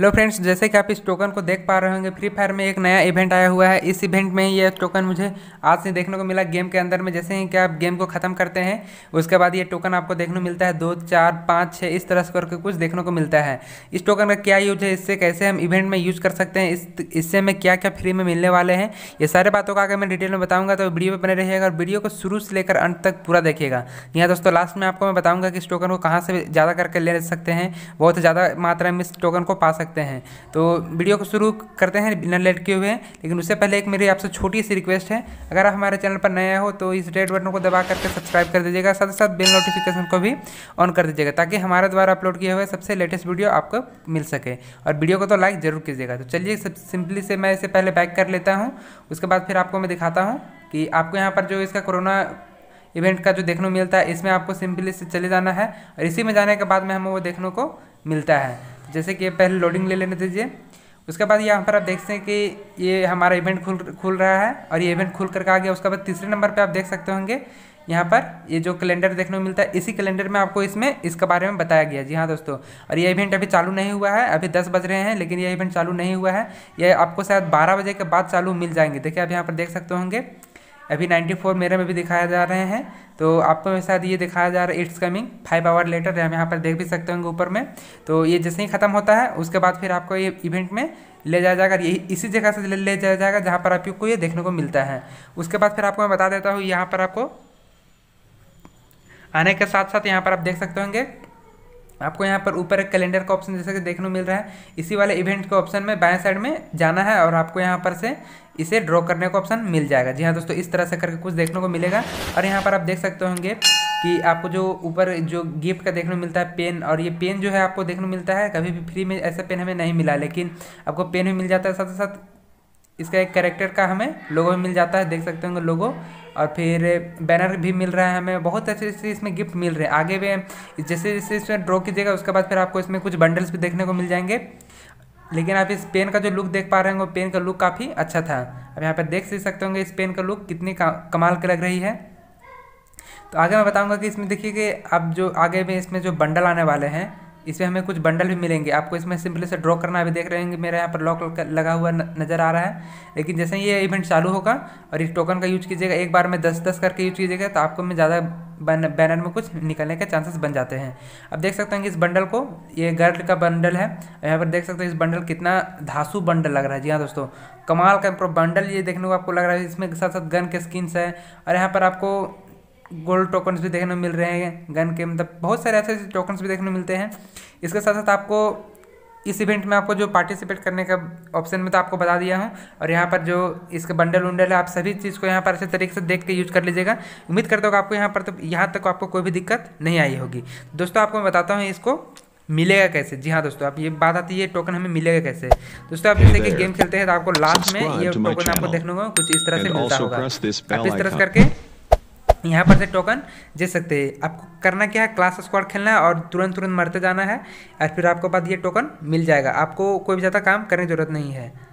hello friends जैसे कि आप इस टोकन को देख पा रहे होंगे फ्री फायर में एक नया इवेंट आया हुआ है इस इवेंट में ये टोकन मुझे आज से देखने को मिला गेम के अंदर में जैसे ही कि आप गेम को ख़त्म करते हैं उसके बाद ये टोकन आपको देखने को मिलता है दो चार पाँच छः इस तरह से करके कुछ देखने को मिलता है इस टोकन का क्या यूज है इससे कैसे हम इवेंट में यूज़ कर सकते हैं इस इससे हमें क्या क्या फ्री में मिलने वाले हैं ये सारे बातों का अगर मैं डिटेल में बताऊँगा तो वीडियो में बने रहिएगा और वीडियो को शुरू से लेकर अंत तक पूरा देखिएगा यहाँ दोस्तों लास्ट में आपको मैं बताऊँगा कि इस टोकन को कहाँ से ज़्यादा करके ले सकते हैं बहुत ज़्यादा मात्रा में इस टोकन को पा सकते सकते हैं तो वीडियो को शुरू करते हैं बिना लेट किए हुए लेकिन उससे पहले एक मेरी आपसे छोटी सी रिक्वेस्ट है अगर आप हमारे चैनल पर नया हो तो इस रेड बटन को दबा करके सब्सक्राइब कर दीजिएगा साथ ही साथ बिल नोटिफिकेशन को भी ऑन कर दीजिएगा ताकि हमारे द्वारा अपलोड किए हुए सबसे लेटेस्ट वीडियो आपको मिल सके और वीडियो को तो लाइक ज़रूर कीजिएगा तो चलिए सब सिंपली से मैं इसे पहले बैक कर लेता हूँ उसके बाद फिर आपको मैं दिखाता हूँ कि आपको यहाँ पर जो इसका कोरोना इवेंट का जो देखने को मिलता है इसमें आपको सिंपली से चले जाना है और इसी में जाने के बाद में हमें वो देखने को मिलता है जैसे कि पहले लोडिंग ले लेने दीजिए उसके बाद यहाँ पर आप देखते हैं कि ये हमारा इवेंट खुल खुल रहा है और ये इवेंट खुल करके आ गया उसके बाद तीसरे नंबर पर आप देख सकते होंगे यहाँ पर ये जो कैलेंडर देखने को मिलता है इसी कैलेंडर में आपको इसमें इसके बारे में बताया गया जी हाँ दोस्तों और ये इवेंट अभी चालू नहीं हुआ है अभी दस बज रहे हैं लेकिन ये इवेंट चालू नहीं हुआ है ये आपको शायद बारह बजे के बाद चालू मिल जाएंगे देखिए आप यहाँ पर देख सकते होंगे अभी 94 मेरे में भी दिखाया जा रहे हैं तो आपको मेरे साथ ये दिखाया जा रहा है it's coming five hour later हम यहाँ पर देख भी सकते होंगे ऊपर में तो ये जैसे ही ख़त्म होता है उसके बाद फिर आपको ये इवेंट में ले जाया जाएगा यही इसी जगह से ले जाया जाएगा जहाँ पर आपको ये देखने को मिलता है उसके बाद फिर आपको मैं बता देता हूँ यहाँ पर आपको आने के साथ साथ यहाँ पर आप देख सकते होंगे आपको यहाँ पर ऊपर एक कैलेंडर का ऑप्शन जैसे कि देखने को मिल रहा है इसी वाले इवेंट के ऑप्शन में बाएं साइड में जाना है और आपको यहाँ पर से इसे ड्रॉ करने का ऑप्शन मिल जाएगा जी हाँ दोस्तों इस तरह से करके कुछ देखने को मिलेगा और यहाँ पर आप देख सकते होंगे कि आपको जो ऊपर जो गिफ्ट का देखने को मिलता है पेन और ये पेन जो है आपको देखने को मिलता है कभी भी फ्री में ऐसा पेन हमें नहीं मिला लेकिन आपको पेन भी मिल जाता है साथ ही साथ इसका एक करेक्टर का हमें लोगो मिल जाता है देख सकते होंगे लोगो और फिर बैनर भी मिल रहा है हमें बहुत अच्छे अच्छे इसमें गिफ्ट मिल रहे हैं आगे भी जैसे जैसे इसमें ड्रॉ कीजिएगा उसके बाद फिर आपको इसमें कुछ बंडल्स भी देखने को मिल जाएंगे लेकिन आप इस पेन का जो लुक देख पा रहे होंगे पेन का लुक काफ़ी अच्छा था अब यहाँ पर देख सकते होंगे इस पेन का लुक कितनी कमाल की लग रही है तो आगे मैं बताऊँगा कि इसमें देखिए कि अब जो आगे में इसमें जो बंडल आने वाले हैं इसमें हमें कुछ बंडल भी मिलेंगे आपको इसमें सिंपली से ड्रॉ करना अभी देख रहे हैं मेरे यहाँ पर लॉक लगा हुआ नज़र आ रहा है लेकिन जैसे ही ये इवेंट चालू होगा और इस टोकन का यूज कीजिएगा एक बार में दस दस करके यूज कीजिएगा तो आपको मैं ज़्यादा बैनर में कुछ निकलने के चांसेस बन जाते हैं अब देख सकते हैं कि इस बंडल को ये गर्ल का बंडल है यहाँ पर देख सकते हैं इस बंडल कितना धासु बंडल लग रहा है जी हाँ दोस्तों कमाल का बंडल ये देखने को आपको लग रहा है इसमें साथ साथ गन के स्किन्स है और यहाँ पर आपको गोल्ड टोकन्स भी देखने को मिल रहे हैं गन के मतलब बहुत सारे ऐसे टोकन्स भी देखने को मिलते हैं इसके साथ साथ आपको इस इवेंट में आपको जो पार्टिसिपेट करने का ऑप्शन में तो आपको बता दिया हूँ और यहाँ पर जो इसका बंडल उंडल है आप सभी चीज़ को यहाँ पर अच्छे तरीके से देख के यूज कर लीजिएगा उम्मीद करता हूँ आपको यहाँ पर तो यहाँ तक आपको कोई भी दिक्कत नहीं आई होगी दोस्तों आपको मैं बताता हूँ इसको मिलेगा कैसे जी हाँ दोस्तों आप ये बात आती है टोकन हमें मिलेगा कैसे दोस्तों आप जैसे कि गेम खेलते हैं तो आपको लास्ट में ये टोकन आपको देखने को कुछ इस तरह से मिलता होगा आप इस तरह से करके यहाँ पर से टोकन दे सकते हैं आपको करना क्या है क्लास स्क्वाड खेलना है और तुरंत तुरंत मरते जाना है और फिर आपको बाद ये टोकन मिल जाएगा आपको कोई भी ज़्यादा काम करने की ज़रूरत नहीं है